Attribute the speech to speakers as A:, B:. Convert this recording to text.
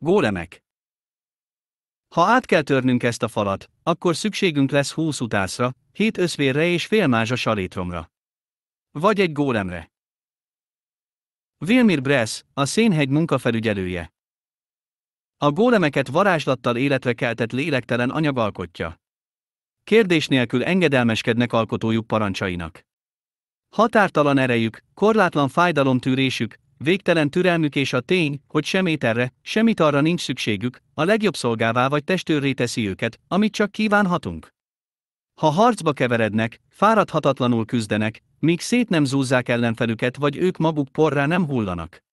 A: Gólemek. Ha át kell törnünk ezt a falat, akkor szükségünk lesz húsz utászra, hét összvérre és félmázsa salétromra. Vagy egy gólemre. Vilmir Bress, a Szénhegy munkafelügyelője. A gólemeket varázslattal életre keltett lélektelen anyag alkotja. Kérdés nélkül engedelmeskednek alkotójuk parancsainak. Határtalan erejük, korlátlan fájdalomtűrésük, végtelen türelmük és a tény, hogy sem ételre, semmit arra nincs szükségük, a legjobb szolgává vagy testőrré teszi őket, amit csak kívánhatunk. Ha harcba keverednek, fáradhatatlanul küzdenek, míg szét nem zúzzák ellenfelüket vagy ők maguk porrá nem hullanak.